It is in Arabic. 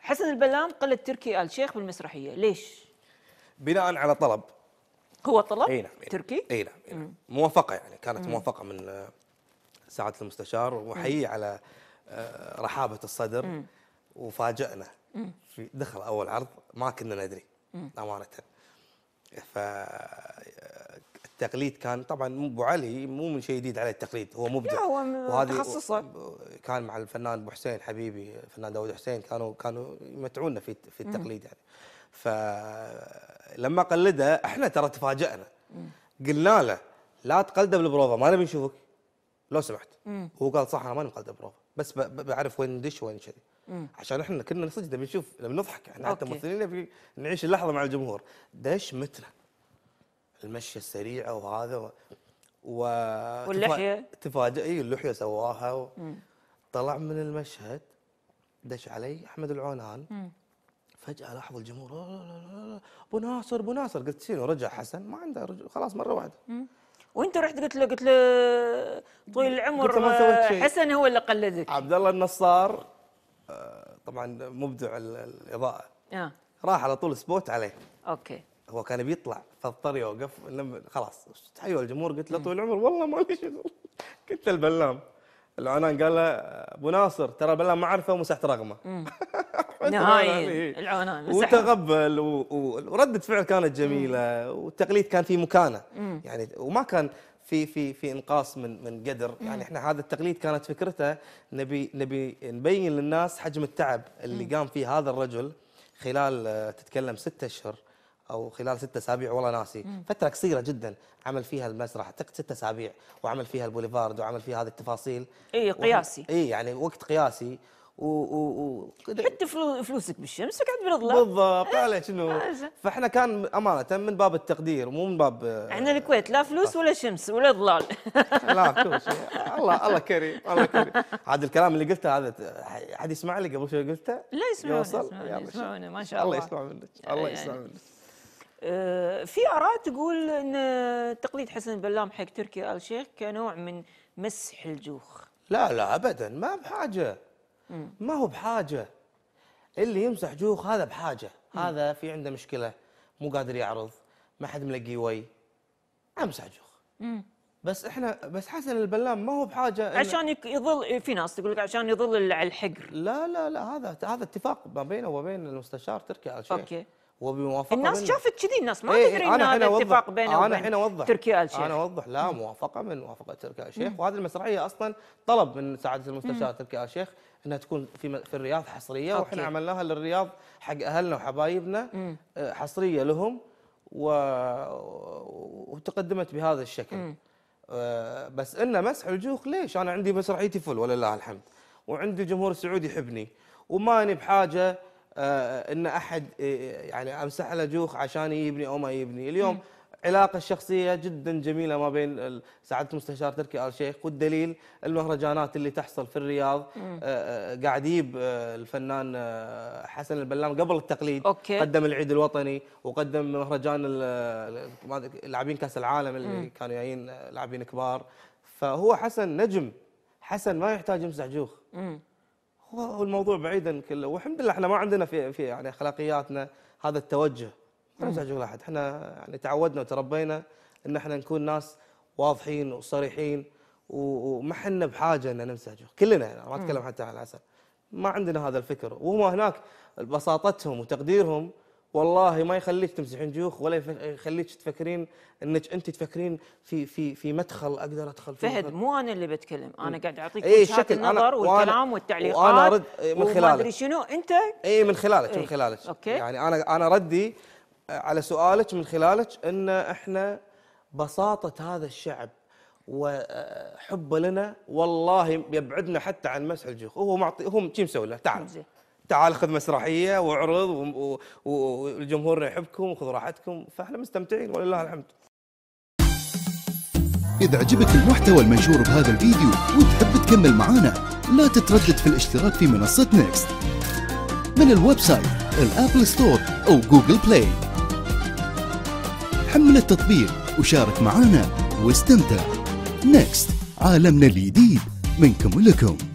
حسن البلام قلد تركي آل شيخ بالمسرحية ليش؟ بناء على طلب هو طلب؟ اي نعم, نعم. تركي؟ اي نعم, نعم. موافقة يعني كانت مم. موافقة من آه، سعادة المستشار وأحييه على آه، رحابة الصدر مم. وفاجأنا في دخل أول عرض ما كنا ندري أمانة ف آه، التقليد كان طبعا ابو علي مو من شيء جديد عليه التقليد هو مبدع هو وهذه تخصصه كان مع الفنان ابو حسين حبيبي الفنان داود حسين كانوا كانوا يمتعوننا في في التقليد يعني فلما قلده احنا ترى تفاجئنا قلنا له لا تقلده بالبروفه ما نبي نشوفك لو سمحت هو قال صح انا ما نقلد بروفه بس بعرف وين ندش وين كذي عشان احنا كنا صدق نبي نشوف نبي نضحك احنا يعني. حتى ممثلين نعيش اللحظه مع الجمهور دش متنا المشيه السريعه وهذا و... واللحيه تفاجئ اي اللحيه سواها و... طلع من المشهد دش علي احمد العونان فجاه لاحظ الجمهور ابو ناصر ابو ناصر قلت شنو رجع حسن ما عنده رجع خلاص مره واحده وانت رحت قلت له قلت له طويل العمر آه، حسن هو اللي قلدك عبد الله النصار آه، طبعا مبدع الاضاءه آه. راح على طول سبوت عليه اوكي هو كان بيطلع فاضطر يوقف خلاص تحيوا الجمهور قلت له طويل العمر والله ما لي شغل قلت البلام العنان قال له ابو ناصر ترى بلا ما اعرفه ومسحت رقمه نهائي العنان وتقبل ورده فعل كانت جميله والتقليد كان في مكانه يعني وما كان في في في انقاص من من قدر يعني احنا هذا التقليد كانت فكرته نبي نبي نبين للناس حجم التعب اللي قام فيه هذا الرجل خلال آه، تتكلم ستة اشهر او خلال ستة اسابيع والله ناسي مم. فتره قصيره جدا عمل فيها المسرح ستة اسابيع وعمل فيها البوليفارد وعمل فيها هذه التفاصيل اي قياسي اي يعني وقت قياسي و, و... و... حتى فلوسك بالشمس وقعد بالظلام بالضبط عليك إيه، شنو فاحنا كان امانه من باب التقدير مو من باب احنا الكويت لا فلوس ولا شمس ولا ظلال لا كل شيء الله الله كريم الله كريم هذا الكلام اللي قلته هذا حد يسمع لي قبل شوي قلته؟ لا يسمعوني يوصل يسمعوني, يسمعوني ما شاء الله الله يسمع منك الله يعني يسمع منك آه، في اراء تقول ان تقليد حسن البلام حق تركي ال شيخ كنوع من مسح الجوخ لا لا ابدا ما بحاجه ما هو بحاجه اللي يمسح جوخ هذا بحاجه هذا في عنده مشكله مو قادر يعرض ما حد ملقي وي امسح جوخ بس احنا بس حسن البلام ما هو بحاجه عشان يظل في ناس تقول لك عشان يظل على الحقر لا لا لا هذا هذا اتفاق ما بينه وما بين المستشار تركي ال شيخ اوكي وبموافقه الناس شافت كذي الناس ما إيه تدري ان هذا اتفاق بينه انا الحين اوضح تركيا الشيخ انا اوضح لا موافقه من موافقه تركيا شيخ وهذه المسرحيه اصلا طلب من سعاده المستشار تركيا شيخ انها تكون في في الرياض حصريه واحنا عملناها للرياض حق اهلنا وحبايبنا آه، حصريه لهم و... وتقدمت بهذا الشكل مم. آه، بس انه مسح الجوخ ليش انا عندي مسرحيتي فل ولله الحمد وعندي الجمهور السعودي يحبني وماني بحاجه آه، ان احد إيه، إيه، يعني امسح له جوخ عشان يجيبني او ما يجيبني اليوم علاقه شخصيه جدا جميله ما بين سعاده المستشار تركي ال شيخ والدليل المهرجانات اللي تحصل في الرياض آه، آه، قاعد يجيب الفنان حسن البلام قبل التقليد أوكي. قدم العيد الوطني وقدم مهرجان لاعبين كاس العالم اللي مم. كانوا جايين لاعبين كبار فهو حسن نجم حسن ما يحتاج يمسح جوخ م. هو الموضوع بعيدا كله والحمد لله احنا ما عندنا في في يعني اخلاقياتنا هذا التوجه ما نحتاج ولا احد احنا يعني تعودنا وتربينا ان احنا نكون ناس واضحين وصريحين وما حنا بحاجه ان نمسح كلنا يعني ما اتكلم حتى على العسل ما عندنا هذا الفكر وهم هناك بساطتهم وتقديرهم والله ما يخليك تمسحين جيوخ ولا يخليك تفكرين انك انت تفكرين في في في مدخل اقدر ادخل فيه فهد مو انا اللي بتكلم انا قاعد اعطيك اي شكل النظر والكلام والتعليقات وانا رد إيه، من خلالك ادري شنو انت اي من خلالك إيه من خلالك أوكي يعني انا انا ردي آه، على سؤالك من خلالك ان احنا بساطه هذا الشعب وحبه آه، لنا والله يبعدنا حتى عن مسح الجيوخ وهو معطي هو شي مسوي له تعال تعال خذ مسرحيه واعرض والجمهور يحبكم وخذ راحتكم فاحنا مستمتعين ولله الحمد إذا عجبك المحتوى المنشور بهذا الفيديو وتحب تكمل معانا لا تتردد في الاشتراك في منصة نيكست من الويب سايت الأبل ستور أو جوجل بلاي حمل التطبيق وشارك معانا واستمتع نيكست عالمنا الجديد منكم لكم